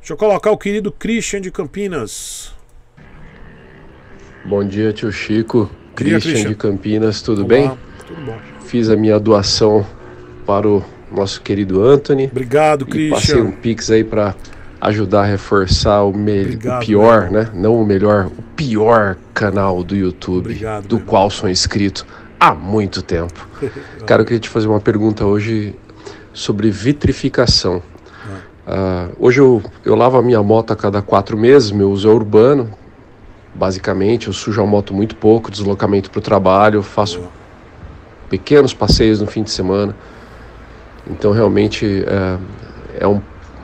Deixa eu colocar o querido Christian de Campinas. Bom dia, tio Chico. Dia, Christian, Christian, de Campinas, tudo Olá, bem? Tudo bom. Fiz a minha doação para o nosso querido Anthony. Obrigado, e Christian. Passei um pix aí para ajudar a reforçar o, Obrigado, o pior, né? Não o melhor, o pior canal do YouTube, Obrigado, do qual irmão. sou inscrito há muito tempo. Cara, eu queria te fazer uma pergunta hoje sobre vitrificação. Ah, hoje eu, eu lavo a minha moto a cada quatro meses, meu uso é urbano, basicamente. Eu sujo a moto muito pouco, deslocamento para o trabalho, faço pequenos passeios no fim de semana. Então, realmente, é, é um,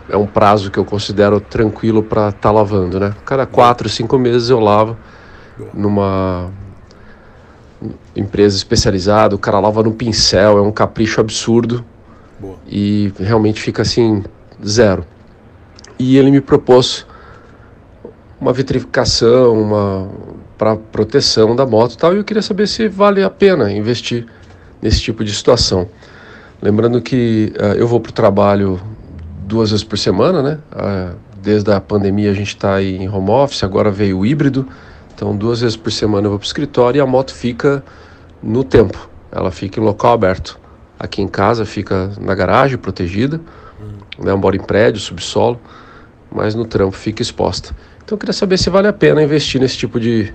é um prazo que eu considero tranquilo para estar tá lavando, né? Cada quatro, cinco meses eu lavo numa empresa especializada. O cara lava no pincel, é um capricho absurdo. Boa. E realmente fica assim zero. E ele me propôs uma vitrificação, uma para proteção da moto e tal, e eu queria saber se vale a pena investir nesse tipo de situação. Lembrando que uh, eu vou para o trabalho duas vezes por semana, né? Uh, desde a pandemia a gente está em home office, agora veio o híbrido, então duas vezes por semana eu vou para o escritório e a moto fica no tempo, ela fica em local aberto. Aqui em casa fica na garagem, protegida, né, moro em prédio, subsolo, mas no trampo fica exposta. Então eu queria saber se vale a pena investir nesse tipo de,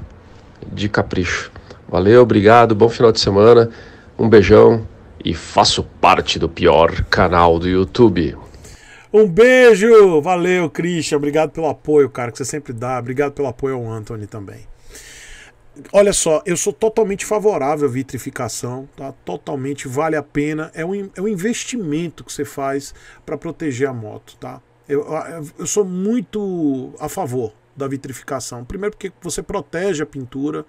de capricho. Valeu, obrigado, bom final de semana, um beijão e faço parte do pior canal do YouTube. Um beijo! Valeu, Christian. Obrigado pelo apoio, cara, que você sempre dá. Obrigado pelo apoio ao Anthony também. Olha só, eu sou totalmente favorável à vitrificação, tá? Totalmente vale a pena. É um, é um investimento que você faz para proteger a moto, tá? Eu, eu sou muito a favor da vitrificação. Primeiro porque você protege a pintura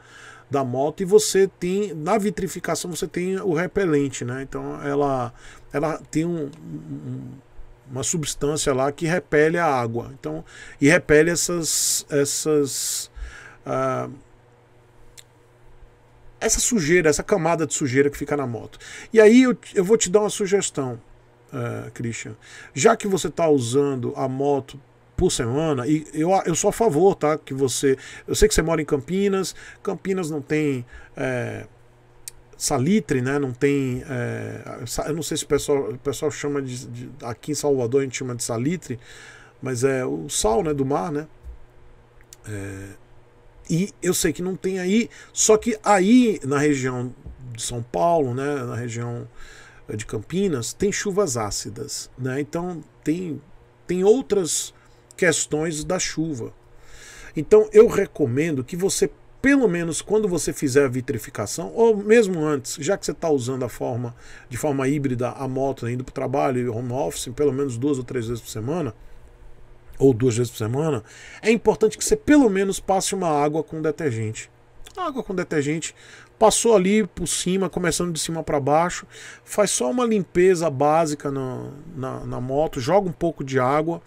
da moto e você tem na vitrificação você tem o repelente, né? Então ela ela tem um, um uma substância lá que repele a água. Então, e repele essas essas uh, essa sujeira, essa camada de sujeira que fica na moto. E aí eu, eu vou te dar uma sugestão, uh, Christian. Já que você está usando a moto por semana, e eu, eu sou a favor, tá? Que você. Eu sei que você mora em Campinas, Campinas não tem. É, salitre, né? Não tem. É, eu não sei se o pessoal, o pessoal chama de, de, Aqui em Salvador a gente chama de salitre, mas é o sal né, do mar, né? É, e eu sei que não tem aí, só que aí na região de São Paulo, né, na região eh, de Campinas, tem chuvas ácidas, né? Então tem tem outras questões da chuva. Então eu recomendo que você pelo menos quando você fizer a vitrificação, ou mesmo antes, já que você está usando a forma de forma híbrida a moto, né, indo para o trabalho e home office, pelo menos duas ou três vezes por semana, ou duas vezes por semana, é importante que você pelo menos passe uma água com detergente. Água com detergente, passou ali por cima, começando de cima para baixo, faz só uma limpeza básica na, na, na moto, joga um pouco de água.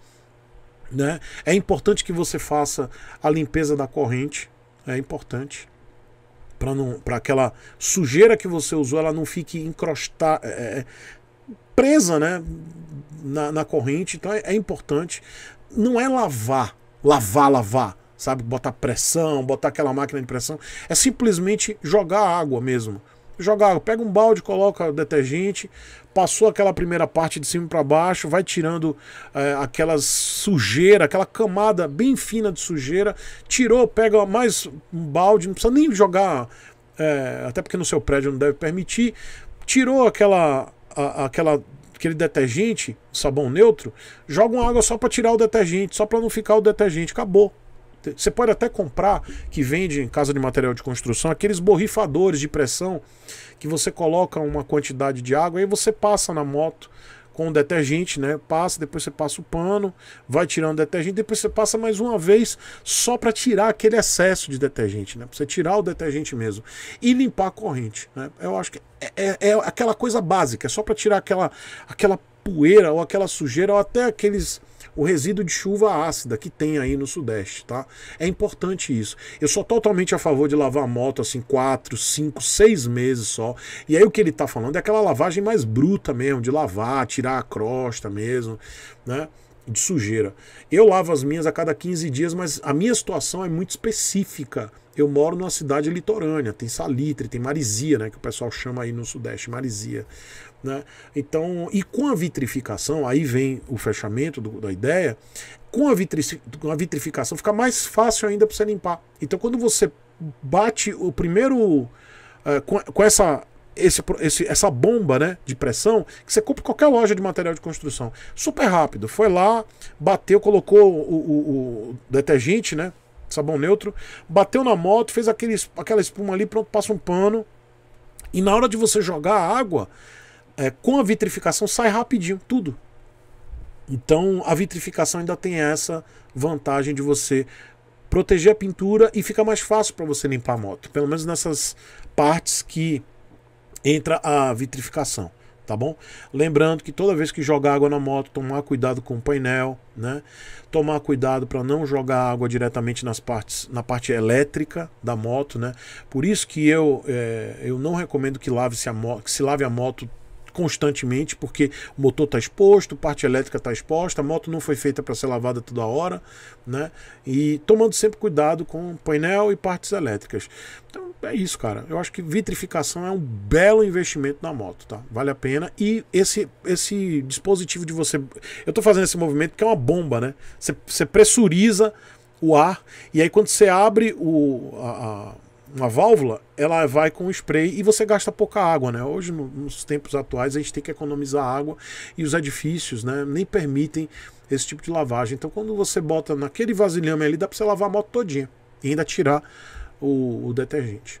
Né? É importante que você faça a limpeza da corrente, é importante para não para aquela sujeira que você usou ela não fique encrostar é, é, é presa né na, na corrente então é, é importante não é lavar, lavar, lavar, sabe? Botar pressão, botar aquela máquina de pressão. É simplesmente jogar água mesmo. Jogar água. Pega um balde, coloca detergente, passou aquela primeira parte de cima para baixo, vai tirando é, eh, aquela sujeira, aquela camada bem fina de sujeira, tirou, pega mais um balde, não precisa nem jogar, é, até porque no seu prédio não deve permitir, tirou aquela, a, aquela aquele detergente, sabão neutro, jogam água só para tirar o detergente, só para não ficar o detergente. Acabou. Você pode até comprar, que vende em casa de material de construção, aqueles borrifadores de pressão que você coloca uma quantidade de água e você passa na moto com detergente, né? Passa, depois você passa o pano, vai tirando detergente, depois você passa mais uma vez só para tirar aquele excesso de detergente, né? Pra você tirar o detergente mesmo e limpar a corrente, né? Eu acho que é, é, é aquela coisa básica, é só para tirar aquela aquela poeira ou aquela sujeira ou até aqueles o resíduo de chuva ácida que tem aí no Sudeste, tá? É importante isso. Eu sou totalmente a favor de lavar a moto assim quatro, cinco, seis meses só. E aí o que ele tá falando é aquela lavagem mais bruta mesmo, de lavar, tirar a crosta mesmo, né? De sujeira. Eu lavo as minhas a cada 15 dias, mas a minha situação é muito específica eu moro numa cidade litorânea, tem salitre, tem Marizia, né, que o pessoal chama aí no sudeste, Marizia, Né? Então, e com a vitrificação, aí vem o fechamento do, da ideia, com a, vitri, com a vitrificação fica mais fácil ainda para você limpar. Então, quando você bate o primeiro... Eh, com, com essa esse, esse, essa bomba né, de pressão que você compra qualquer loja de material de construção. Super rápido. Foi lá, bateu, colocou o, o, o detergente, né? sabão neutro, bateu na moto, fez aquele, aquela espuma ali, pronto, passa um pano. E na hora de você jogar a água, é, com a vitrificação sai rapidinho, tudo. Então a vitrificação ainda tem essa vantagem de você proteger a pintura e fica mais fácil para você limpar a moto, pelo menos nessas partes que entra a vitrificação tá bom? Lembrando que toda vez que jogar água na moto, tomar cuidado com o painel, né? Tomar cuidado para não jogar água diretamente nas partes, na parte elétrica da moto, né? Por isso que eu, é, eu não recomendo que lave se a moto, que se lave a moto constantemente, porque o motor está exposto, parte elétrica está exposta, a moto não foi feita para ser lavada toda hora, né? E tomando sempre cuidado com painel e partes elétricas. Então é isso, cara. Eu acho que vitrificação é um belo investimento na moto, tá? Vale a pena. E esse, esse dispositivo de você. Eu estou fazendo esse movimento que é uma bomba, né? Você, você pressuriza o ar, e aí quando você abre o. A, a uma válvula, ela vai com spray e você gasta pouca água, né? Hoje, nos tempos atuais, a gente tem que economizar água e os edifícios, né, nem permitem esse tipo de lavagem. Então, quando você bota naquele vasilhame ali, dá para você lavar a moto todinha e ainda tirar o, o detergente.